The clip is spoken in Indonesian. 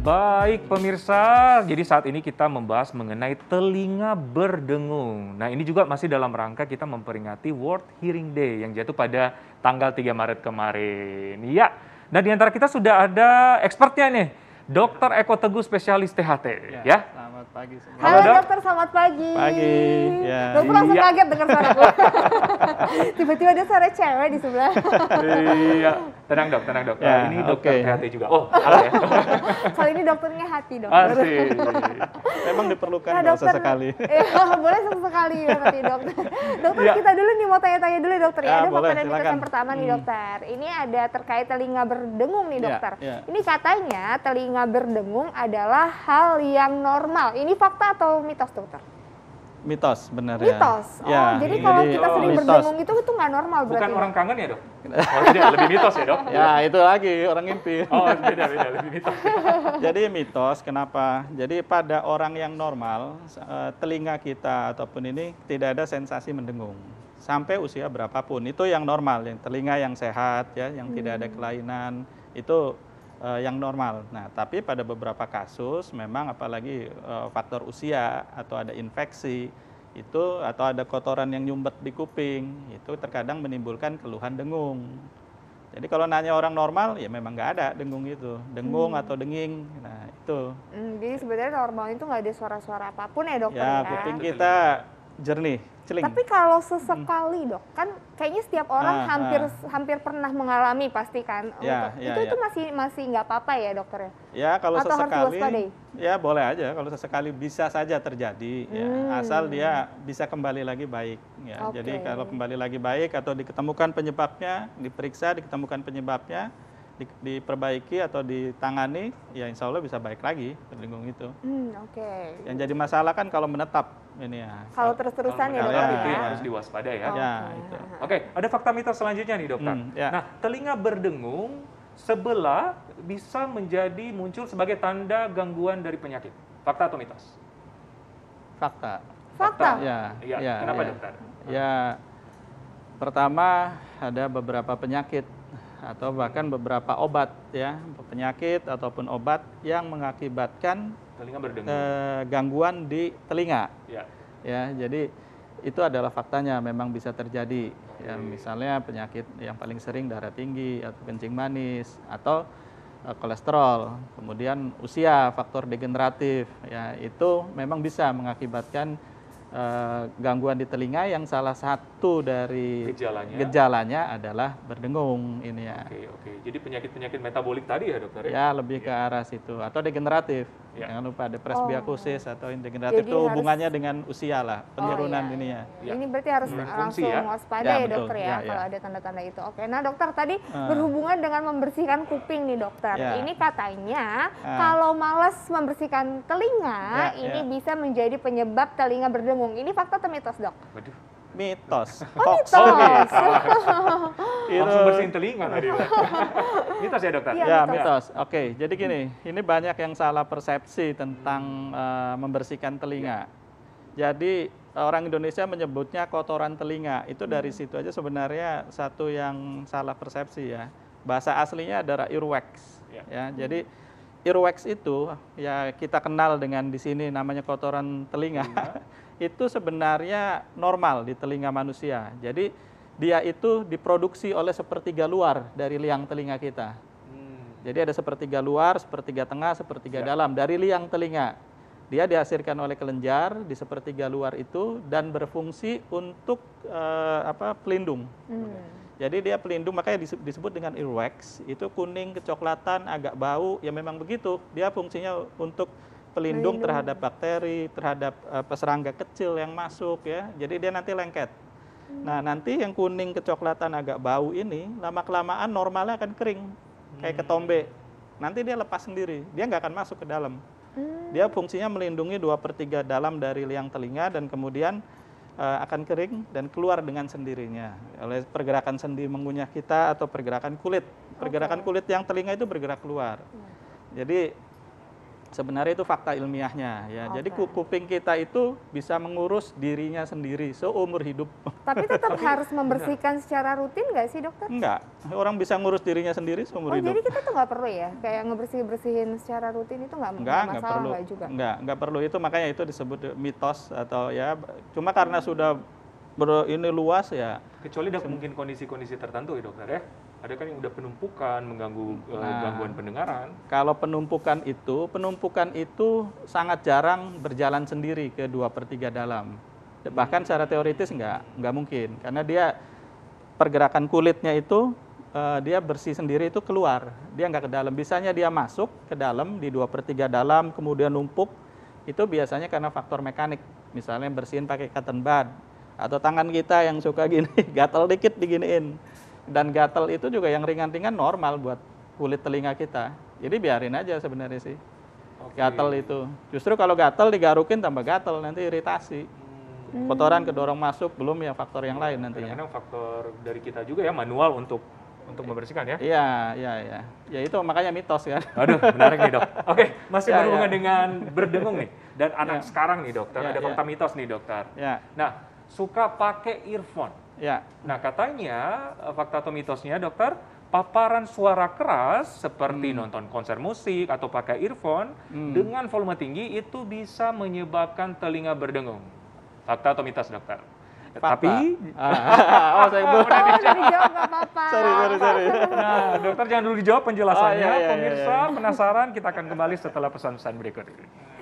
Baik pemirsa, jadi saat ini kita membahas mengenai telinga berdengung. Nah ini juga masih dalam rangka kita memperingati World Hearing Day yang jatuh pada tanggal 3 Maret kemarin. Iya, nah di antara kita sudah ada expertnya nih, Dokter Eko Teguh spesialis THT. Ya, ya pagi semua. Halo, Halo dok. dokter, selamat pagi. Pagi. Ya. Dokter langsung iya. kaget dengar suara gue. Tiba-tiba ada suara cewek di sebelah. iya. Tenang dok, tenang dok. Ya, eh, ini dokter okay. hati juga. Oh, salah ya. Kali ini dokternya hati dok. Asik. Ah, Memang diperlukan nah, dokter, sesekali. Eh, oh, boleh sesekali ya dok. Dokter ya. kita dulu nih mau tanya-tanya dulu dokter ya. ya ada boleh, silakan. yang pertama hmm. nih dokter. Ini ada terkait telinga berdengung nih iya, dokter. Ya, ya. Ini katanya telinga berdengung adalah hal yang normal ini fakta atau mitos dokter? Mitos, benar ya. Mitos. Oh, ya, jadi kalau kita sering berdengung itu itu nggak normal berarti. Bukan ya? orang kangen ya dok? Oh lebih mitos ya dok? Ya itu lagi orang ngimpi. Oh beda beda, lebih mitos. jadi mitos, kenapa? Jadi pada orang yang normal, eh, telinga kita ataupun ini tidak ada sensasi mendengung sampai usia berapapun itu yang normal, yang telinga yang sehat ya, yang hmm. tidak ada hmm. kelainan itu uh, yang normal. Nah, tapi pada beberapa kasus memang apalagi uh, faktor usia atau ada infeksi itu atau ada kotoran yang nyumbat di kuping itu terkadang menimbulkan keluhan dengung. Jadi kalau nanya orang normal ya memang nggak ada dengung itu, dengung hmm. atau denging. Nah itu. Hmm, jadi sebenarnya normal itu nggak ada suara-suara apapun ya dokter ya? Ya kuping kita jernih celing. Tapi kalau sesekali dok, kan kayaknya setiap ah, orang ah, hampir ah. hampir pernah mengalami pasti kan. Ya, ya, itu ya. itu masih masih nggak apa-apa ya dokter ya? Ya kalau Atau sesekali. ya boleh aja kalau sesekali bisa saja terjadi ya. Hmm. Asal dia bisa kembali lagi baik ya. Okay. Jadi kalau kembali lagi baik atau diketemukan penyebabnya, diperiksa diketemukan penyebabnya di, diperbaiki atau ditangani, ya insya Allah bisa baik lagi terlinggung itu. Hmm, Oke. Okay. Yang jadi masalah kan kalau menetap ini ya. Kalau terus-terusan ya ya. Itu yang harus diwaspada ya. Oh, ya Oke, okay, ada fakta mitos selanjutnya nih dokter. Hmm, ya. Nah, telinga berdengung sebelah bisa menjadi muncul sebagai tanda gangguan dari penyakit. Fakta atau mitos? Fakta. Fakta. fakta. Ya, ya. ya. Kenapa ya. dokter? Ya, pertama ada beberapa penyakit atau bahkan beberapa obat ya penyakit ataupun obat yang mengakibatkan telinga eh, gangguan di telinga ya. ya jadi itu adalah faktanya memang bisa terjadi okay. ya misalnya penyakit yang paling sering darah tinggi atau kencing manis atau eh, kolesterol kemudian usia faktor degeneratif ya itu memang bisa mengakibatkan uh, gangguan di telinga yang salah satu dari gejalanya, gejalanya adalah berdengung ini ya. Oke, oke. Jadi penyakit-penyakit metabolik tadi ya, Dokter? Ya, ya lebih ya. ke arah situ atau degeneratif. Ya. Jangan lupa ada presbiakosis oh. atau integratif itu hubungannya harus... dengan usia lah, oh, penurunan oh, iya. ininya. Ya. Ini berarti harus hmm. langsung ya. waspada ya, ya dokter ya, ya, ya. kalau ada tanda-tanda itu. Oke, nah dokter tadi uh. berhubungan dengan membersihkan kuping nih dokter. Ya. Ini katanya uh. kalau malas membersihkan telinga, ya, ini ya. bisa menjadi penyebab telinga berdengung. Ini fakta atau mitos dok? Waduh mitos. Oh, mitos. Oh, mitos. itu... Langsung bersihin telinga tadi. mitos ya dokter? Ya, ya, mitos. mitos. Oke, jadi gini, ini banyak yang salah persepsi tentang uh, membersihkan telinga. Ya. Jadi eh, orang Indonesia menyebutnya kotoran telinga. Itu hmm. dari situ aja sebenarnya satu yang salah persepsi ya. Bahasa aslinya adalah earwax. Iya. Ya. ya hmm. Jadi earwax itu ya kita kenal dengan di sini namanya kotoran telinga. Iya. itu sebenarnya normal di telinga manusia. Jadi dia itu diproduksi oleh sepertiga luar dari liang telinga kita. Hmm. Jadi ada sepertiga luar, sepertiga tengah, sepertiga ya. dalam dari liang telinga. Dia dihasilkan oleh kelenjar di sepertiga luar itu dan berfungsi untuk uh, apa pelindung. Hmm. Jadi dia pelindung, makanya disebut dengan earwax. Itu kuning, kecoklatan, agak bau. Ya memang begitu. Dia fungsinya untuk pelindung, pelindung. terhadap bakteri, terhadap uh, eh, serangga kecil yang masuk ya. Jadi dia nanti lengket. Hmm. Nah nanti yang kuning, kecoklatan, agak bau ini lama kelamaan normalnya akan kering, kayak hmm. ketombe. Nanti dia lepas sendiri. Dia nggak akan masuk ke dalam. Hmm. Dia fungsinya melindungi dua per 3 dalam dari liang telinga dan kemudian Eh, akan kering dan keluar dengan sendirinya oleh pergerakan sendi mengunyah kita atau pergerakan kulit. Pergerakan kulit yang telinga itu bergerak keluar. Iya. Jadi Sebenarnya itu fakta ilmiahnya ya. Okay. Jadi kuping kita itu bisa mengurus dirinya sendiri seumur hidup. Tapi tetap Tapi, harus membersihkan enggak. secara rutin nggak sih dokter? Enggak, orang bisa ngurus dirinya sendiri seumur oh, hidup. Jadi kita tuh nggak perlu ya, kayak ngebersih bersihin secara rutin itu nggak enggak, enggak perlu, enggak juga. Enggak, enggak perlu itu makanya itu disebut mitos atau ya cuma karena sudah ber, ini luas ya. Kecuali dok mungkin kondisi-kondisi tertentu ya dokter ya ada kan yang udah penumpukan mengganggu eh, nah, gangguan pendengaran. Kalau penumpukan itu, penumpukan itu sangat jarang berjalan sendiri ke 2 per 3 dalam. Bahkan hmm. secara teoritis nggak, nggak mungkin. Karena dia pergerakan kulitnya itu, uh, dia bersih sendiri itu keluar. Dia nggak ke dalam. Bisanya dia masuk ke dalam di 2 per 3 dalam, kemudian numpuk. Itu biasanya karena faktor mekanik. Misalnya bersihin pakai cotton bud. Atau tangan kita yang suka gini, gatel dikit diginiin dan gatel itu juga yang ringan-ringan normal buat kulit telinga kita. Jadi biarin aja sebenarnya sih. Okay. Gatel itu. Justru kalau gatel digarukin tambah gatel nanti iritasi. Hmm. Kotoran kedorong masuk belum ya faktor yang lain nantinya. kadang faktor dari kita juga ya manual untuk untuk membersihkan ya? Iya, iya, iya. Ya itu makanya mitos ya. Aduh, menarik nih dok. Oke, masih ya, ya. berhubungan ya. dengan berdengung nih. Dan anak ya. sekarang nih dokter, ya, ada ya. fakta mitos nih dokter. Ya. Nah, suka pakai earphone. Ya. Nah, katanya eh, fakta atau mitosnya, dokter, paparan suara keras seperti hmm. nonton konser musik atau pakai earphone hmm. dengan volume tinggi itu bisa menyebabkan telinga berdengung. Fakta atau mitos, dokter? Papa. Tapi, ah. oh saya belum. Oh, dijawab nggak apa-apa. sorry, sorry. Nah, dokter jangan dulu dijawab penjelasannya. Oh, iya, iya, iya Pemirsa iya, iya. penasaran, kita akan kembali setelah pesan-pesan berikut ini.